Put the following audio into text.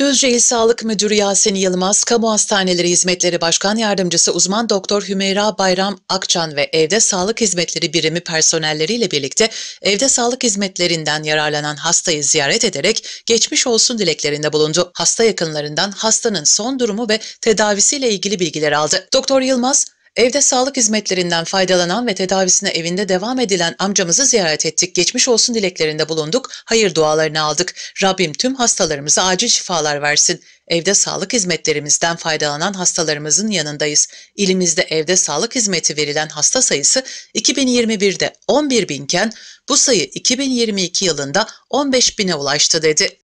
Düzce İl Sağlık Müdürü Yasin Yılmaz, Kamu Hastaneleri Hizmetleri Başkan Yardımcısı Uzman Doktor Hümeyra Bayram Akçan ve Evde Sağlık Hizmetleri Birimi personelleriyle birlikte evde sağlık hizmetlerinden yararlanan hastayı ziyaret ederek geçmiş olsun dileklerinde bulundu. Hasta yakınlarından hastanın son durumu ve tedavisiyle ilgili bilgiler aldı. Doktor Yılmaz, Evde sağlık hizmetlerinden faydalanan ve tedavisine evinde devam edilen amcamızı ziyaret ettik. Geçmiş olsun dileklerinde bulunduk, hayır dualarını aldık. Rabbim tüm hastalarımıza acil şifalar versin. Evde sağlık hizmetlerimizden faydalanan hastalarımızın yanındayız. İlimizde evde sağlık hizmeti verilen hasta sayısı 2021'de 11 binken bu sayı 2022 yılında 15 bine ulaştı dedi.